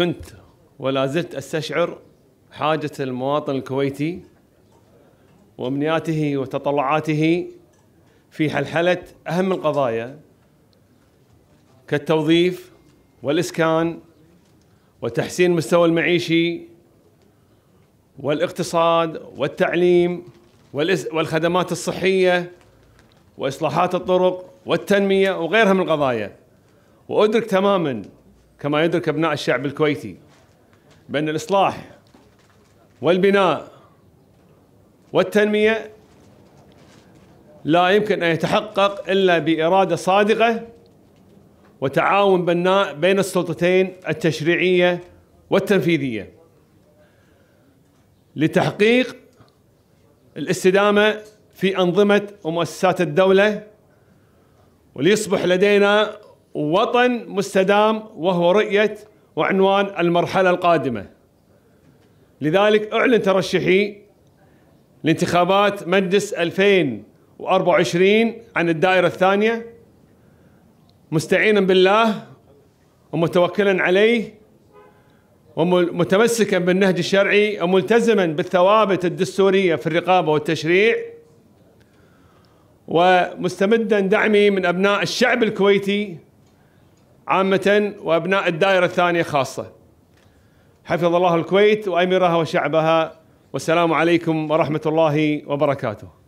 كنت ولا زلت استشعر حاجه المواطن الكويتي وامنياته وتطلعاته في حلحله اهم القضايا كالتوظيف والاسكان وتحسين المستوى المعيشي والاقتصاد والتعليم والخدمات الصحيه واصلاحات الطرق والتنميه وغيرها من القضايا وادرك تماما كما يدرك ابناء الشعب الكويتي بان الاصلاح والبناء والتنميه لا يمكن ان يتحقق الا باراده صادقه وتعاون بناء بين السلطتين التشريعيه والتنفيذيه لتحقيق الاستدامه في انظمه ومؤسسات الدوله وليصبح لدينا وطن مستدام وهو رؤية وعنوان المرحلة القادمة لذلك أعلن ترشحي لانتخابات مجلس 2024 عن الدائرة الثانية مستعينا بالله ومتوكلا عليه ومتمسكا بالنهج الشرعي وملتزما بالثوابت الدستورية في الرقابة والتشريع ومستمدا دعمي من أبناء الشعب الكويتي عامة وأبناء الدائرة الثانية خاصة حفظ الله الكويت وأميرها وشعبها والسلام عليكم ورحمة الله وبركاته